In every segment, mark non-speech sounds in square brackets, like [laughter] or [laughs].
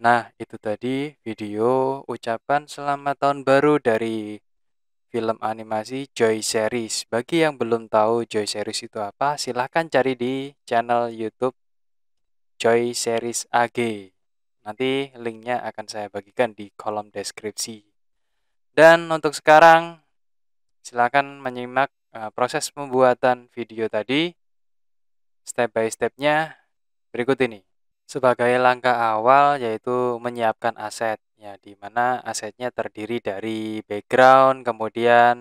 Nah, itu tadi video ucapan selamat tahun baru dari film animasi Joy Series. Bagi yang belum tahu Joy Series itu apa, silahkan cari di channel YouTube Joy Series AG. Nanti linknya akan saya bagikan di kolom deskripsi. Dan untuk sekarang, silahkan menyimak eh, proses pembuatan video tadi, step by stepnya berikut ini. Sebagai langkah awal yaitu menyiapkan aset, ya di mana asetnya terdiri dari background, kemudian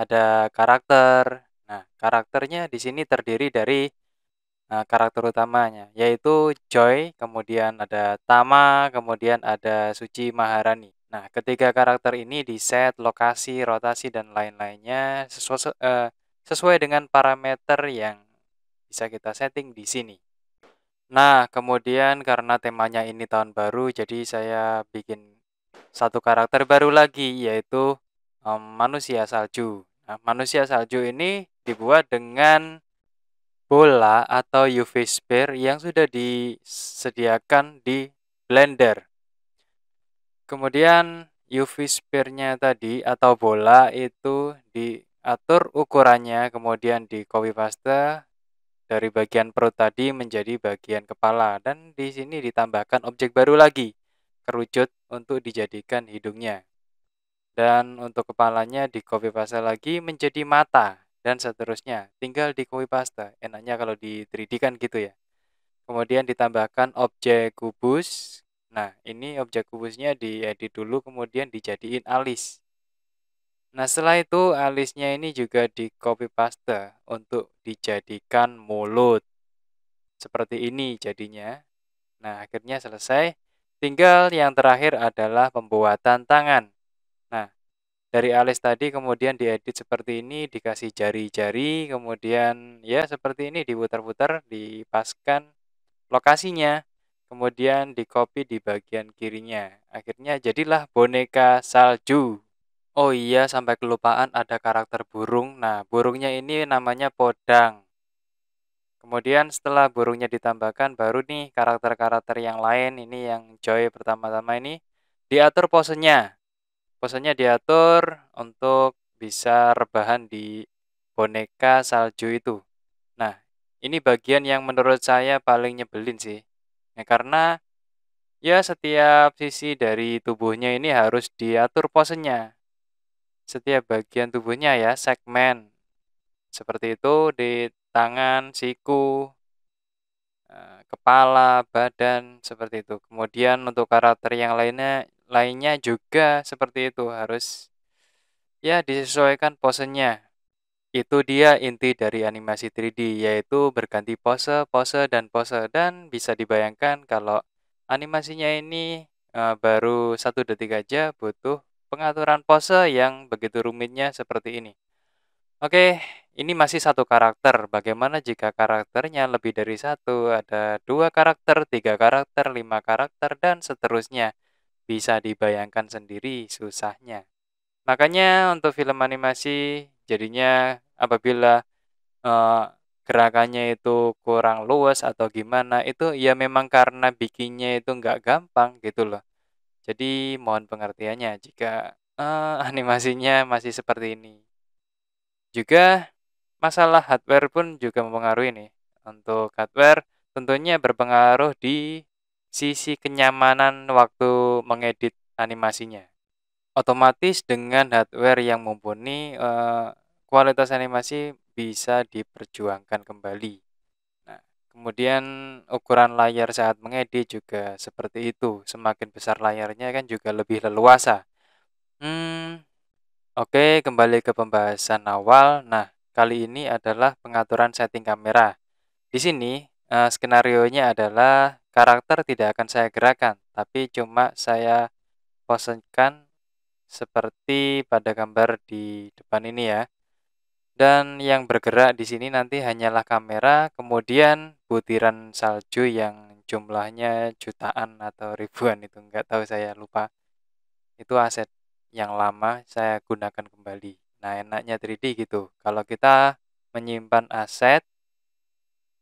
ada karakter. Nah, karakternya di sini terdiri dari uh, karakter utamanya, yaitu Joy, kemudian ada Tama, kemudian ada Suci Maharani. Nah, ketiga karakter ini di set lokasi, rotasi, dan lain-lainnya sesuai, uh, sesuai dengan parameter yang bisa kita setting di sini. Nah, kemudian karena temanya ini tahun baru, jadi saya bikin satu karakter baru lagi, yaitu um, manusia salju. Nah, manusia salju ini dibuat dengan bola atau UV spear yang sudah disediakan di Blender. Kemudian UV spear nya tadi atau bola itu diatur ukurannya, kemudian di copy paste dari bagian perut tadi menjadi bagian kepala dan di sini ditambahkan objek baru lagi, kerucut untuk dijadikan hidungnya. Dan untuk kepalanya di copy paste lagi menjadi mata dan seterusnya. Tinggal di copy paste, enaknya kalau di 3D kan gitu ya. Kemudian ditambahkan objek kubus. Nah, ini objek kubusnya diedit dulu kemudian dijadiin alis. Nah, setelah itu alisnya ini juga di copy paste untuk dijadikan mulut. Seperti ini jadinya. Nah, akhirnya selesai. Tinggal yang terakhir adalah pembuatan tangan. Nah, dari alis tadi kemudian diedit seperti ini, dikasih jari-jari, kemudian ya seperti ini diputar-putar, dipaskan lokasinya, kemudian di copy di bagian kirinya. Akhirnya jadilah boneka salju. Oh iya, sampai kelupaan ada karakter burung. Nah, burungnya ini namanya podang. Kemudian setelah burungnya ditambahkan, baru nih karakter-karakter yang lain, ini yang Joy pertama-tama ini, diatur posenya. Posenya diatur untuk bisa rebahan di boneka salju itu. Nah, ini bagian yang menurut saya paling nyebelin sih. Nah, karena ya setiap sisi dari tubuhnya ini harus diatur posenya setiap bagian tubuhnya ya, segmen. Seperti itu di tangan, siku, eh, kepala, badan, seperti itu. Kemudian untuk karakter yang lainnya lainnya juga seperti itu harus ya disesuaikan posenya. Itu dia inti dari animasi 3D yaitu berganti pose, pose dan pose dan bisa dibayangkan kalau animasinya ini eh, baru satu detik aja butuh pengaturan pose yang begitu rumitnya seperti ini. Oke, ini masih satu karakter. Bagaimana jika karakternya lebih dari satu? Ada dua karakter, tiga karakter, lima karakter, dan seterusnya. Bisa dibayangkan sendiri susahnya. Makanya untuk film animasi jadinya apabila uh, gerakannya itu kurang luas atau gimana itu ya memang karena bikinnya itu nggak gampang gitu loh jadi mohon pengertiannya jika uh, [laughs] animasinya masih seperti ini. Juga masalah hardware pun juga mempengaruhi nih. Untuk hardware tentunya berpengaruh di sisi kenyamanan waktu mengedit animasinya. Otomatis dengan hardware yang mumpuni, eh, kualitas animasi bisa diperjuangkan kembali. Nah, kemudian ukuran layar saat mengedit juga seperti itu. Semakin besar layarnya kan juga lebih leluasa. Hmm, Oke, kembali ke pembahasan awal. Nah, kali ini adalah pengaturan setting kamera. Di sini, eh, skenario-nya adalah karakter tidak akan saya gerakan, tapi cuma saya posenkan seperti pada gambar di depan ini ya. Dan yang bergerak di sini nanti hanyalah kamera, kemudian butiran salju yang jumlahnya jutaan atau [laughs] ribuan itu nggak tahu saya lupa. Itu aset yang lama saya gunakan kembali. Nah, enaknya 3D gitu. Kalau kita menyimpan aset,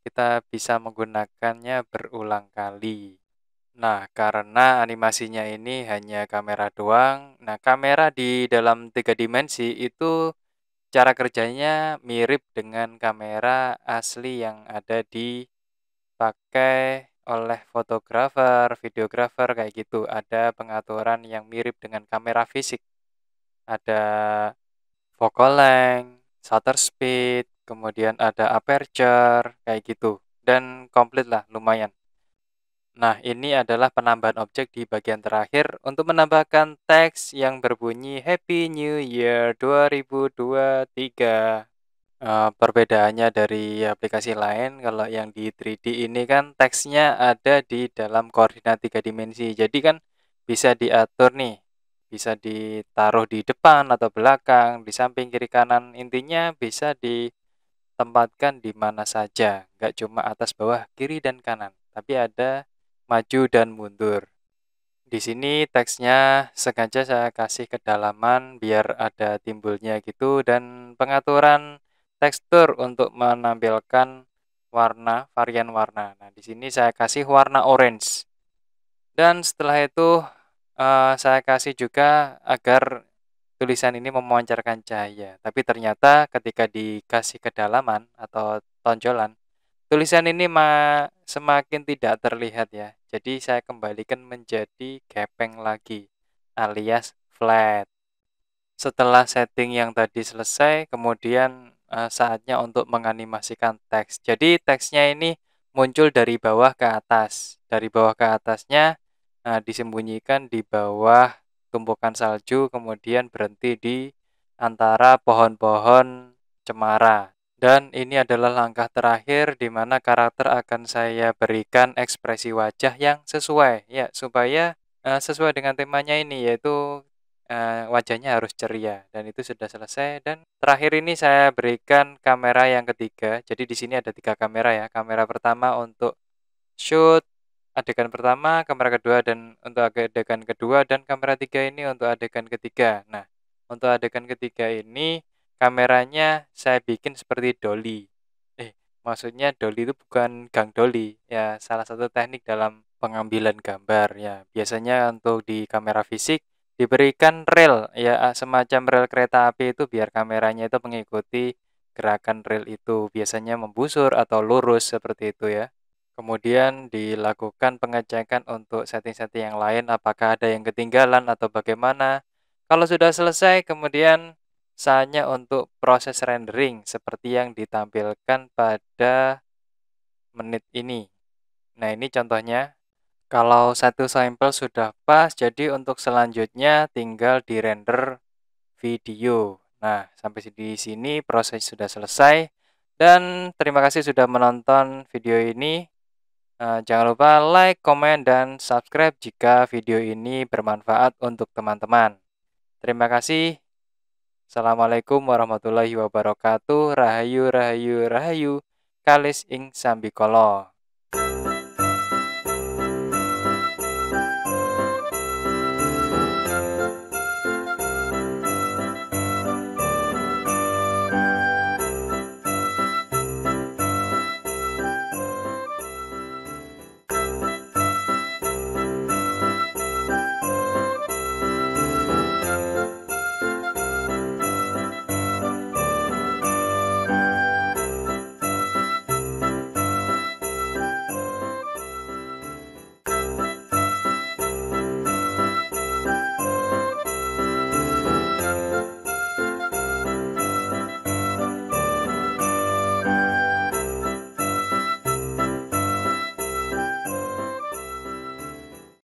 kita bisa menggunakannya berulang kali. Nah, karena animasinya ini hanya kamera doang. Nah, kamera di dalam tiga dimensi itu Cara kerjanya mirip dengan kamera asli yang ada di pakai oleh fotografer, videografer kayak gitu. Ada pengaturan yang mirip dengan kamera fisik. Ada focal length, shutter speed, kemudian ada aperture kayak gitu dan komplit lah lumayan. Nah, ini adalah penambahan objek di bagian terakhir untuk menambahkan teks yang berbunyi Happy New Year 2023. Uh, eh, perbedaannya dari aplikasi lain, kalau yang di 3D ini kan teksnya ada di dalam koordinat tiga dimensi. Jadi kan bisa diatur nih, bisa ditaruh di depan atau belakang, di samping kiri kanan. Intinya bisa ditempatkan di mana saja, nggak cuma atas, bawah, kiri, dan kanan. Tapi ada maju dan mundur. Di sini teksnya sengaja saya kasih kedalaman biar ada timbulnya gitu dan pengaturan tekstur untuk menampilkan warna, varian warna. Nah, di sini saya kasih warna orange. Dan setelah itu uh, saya kasih juga agar tulisan ini memancarkan cahaya. Tapi ternyata ketika dikasih kedalaman atau tonjolan, Tulisan ini ma semakin tidak terlihat ya. Jadi saya kembalikan menjadi gepeng lagi alias flat. Setelah setting yang tadi selesai, kemudian uh, saatnya untuk menganimasikan teks. Jadi teksnya ini muncul dari bawah ke atas. Dari bawah ke atasnya uh, disembunyikan di bawah tumpukan salju, kemudian berhenti di antara pohon-pohon cemara. Dan ini adalah langkah terakhir di mana karakter akan saya berikan ekspresi wajah yang sesuai ya supaya uh, sesuai dengan temanya ini yaitu uh, wajahnya harus ceria dan itu sudah selesai dan terakhir ini saya berikan kamera yang ketiga. Jadi di sini ada tiga kamera ya. Kamera pertama untuk shoot adegan pertama, kamera kedua dan untuk adegan kedua dan kamera tiga ini untuk adegan ketiga. Nah, untuk adegan ketiga ini kameranya saya bikin seperti dolly. Eh, maksudnya dolly itu bukan gang dolly, ya salah satu teknik dalam pengambilan gambar ya. Biasanya untuk di kamera fisik diberikan rel ya semacam rel kereta api itu biar kameranya itu mengikuti gerakan rel itu biasanya membusur atau lurus seperti itu ya. Kemudian dilakukan pengecekan untuk setting-setting yang lain apakah ada yang ketinggalan atau bagaimana. Kalau sudah selesai kemudian hanya untuk proses rendering seperti yang ditampilkan pada menit ini. Nah, ini contohnya. Kalau satu sampel sudah pas, jadi untuk selanjutnya tinggal di render video. Nah, sampai di sini proses sudah selesai. Dan terima kasih sudah menonton video ini. Eh, jangan lupa like, komen, dan subscribe jika video ini bermanfaat untuk teman-teman. Terima kasih. Assalamualaikum warahmatullahi wabarakatuh. Rahayu, rahayu, rahayu. Kalis ing sambikolo.